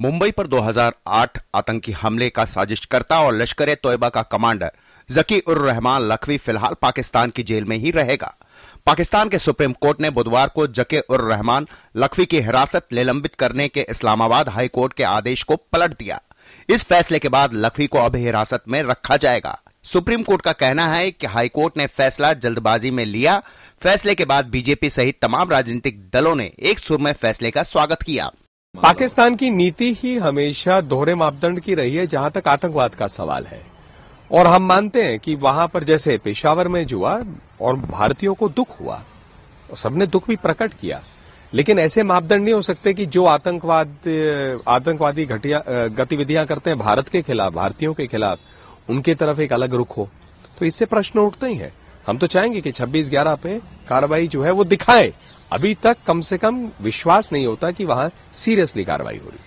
मुंबई पर 2008 आतंकी हमले का साजिशकर्ता और लश्कर तोयबा का कमांडर जकी उर रहमान लखवी फिलहाल पाकिस्तान की जेल में ही रहेगा पाकिस्तान के सुप्रीम कोर्ट ने बुधवार को जके उर रहमान लखवी की हिरासत निलंबित करने के इस्लामाबाद हाई कोर्ट के आदेश को पलट दिया इस फैसले के बाद लखवी को अब हिरासत में रखा जाएगा सुप्रीम कोर्ट का कहना है कि हाई कोर्ट ने फैसला जल्दबाजी में लिया फैसले के बाद बीजेपी सहित तमाम राजनीतिक दलों ने एक सुर में फैसले का स्वागत किया पाकिस्तान की नीति ही हमेशा दोहरे मापदंड की रही है जहां तक आतंकवाद का सवाल है और हम मानते हैं कि वहां पर जैसे पेशावर में जुआ और भारतीयों को दुख हुआ और सबने दुख भी प्रकट किया लेकिन ऐसे मापदंड नहीं हो सकते कि जो आतंकवाद आतंकवादी घटिया गतिविधियां करते हैं भारत के खिलाफ भारतीयों के खिलाफ उनके तरफ एक अलग रुख हो तो इससे प्रश्न उठते ही हैं हम तो चाहेंगे कि 26 ग्यारह पे कार्रवाई जो है वो दिखाए अभी तक कम से कम विश्वास नहीं होता कि वहां सीरियसली कार्रवाई हो रही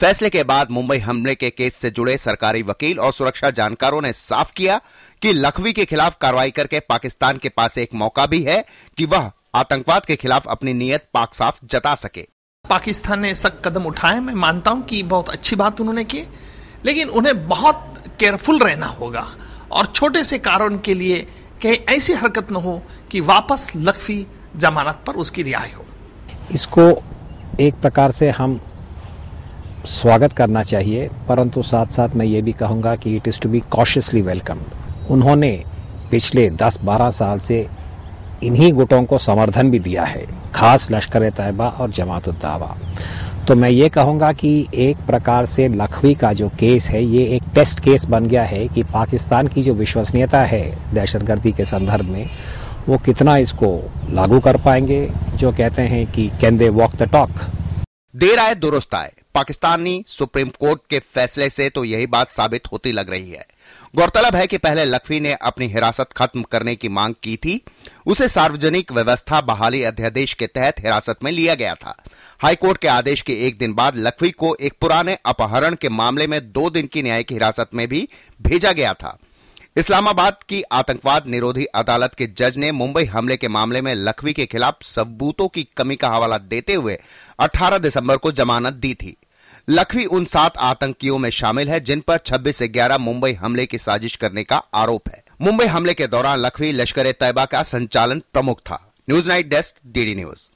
फैसले के बाद मुंबई हमले के केस से जुड़े सरकारी वकील और सुरक्षा जानकारों ने साफ किया कि लखवी के खिलाफ कार्रवाई करके पाकिस्तान के पास एक मौका भी है कि वह आतंकवाद के खिलाफ अपनी नीयत पाक साफ जता सके पाकिस्तान ने सख्त कदम उठाए मैं मानता हूं कि बहुत अच्छी बात उन्होंने की लेकिन उन्हें बहुत केयरफुल रहना होगा और छोटे से कारण के लिए कहीं ऐसी हरकत न हो कि वापस लखवी जमानत पर उसकी रिहाई हो इसको एक प्रकार से हम स्वागत करना चाहिए परंतु साथ साथ मैं ये भी कहूँगा कि it is to be cautiously welcome उन्होंने पिछले 10-12 साल से इन्हीं गुटों को समर्थन भी दिया है खास लश्कर तयबा और जमात दावा तो मैं ये कहूँगा कि एक प्रकार से लखवी का जो केस है ये एक टेस्ट केस बन गया है कि पाकिस्तान की जो विश्वसनीयता है दहशतगर्दी के संदर्भ में वो कितना इसको लागू कर पाएंगे जो कहते हैं कि can they walk the talk देर आए दुरुस्त तो आए पाकिस्तानी सुप्रीम कोर्ट के फैसले से तो यही बात साबित होती लग रही है गौरतलब है कि पहले लखवी ने अपनी हिरासत खत्म करने की मांग की थी उसे सार्वजनिक व्यवस्था बहाली अध्यादेश के तहत हिरासत में लिया गया था हाईकोर्ट के आदेश के एक दिन बाद लखवी को एक पुराने अपहरण के मामले में दो दिन की न्यायिक हिरासत में भी भेजा गया था इस्लामाबाद की आतंकवाद निरोधी अदालत के जज ने मुंबई हमले के मामले में लखवी के खिलाफ सबूतों की कमी का हवाला देते हुए 18 दिसंबर को जमानत दी थी लखवी उन सात आतंकियों में शामिल है जिन पर 26 ऐसी ग्यारह मुंबई हमले की साजिश करने का आरोप है मुंबई हमले के दौरान लखवी लश्कर ए तैयबा का संचालन प्रमुख था news night desk DD news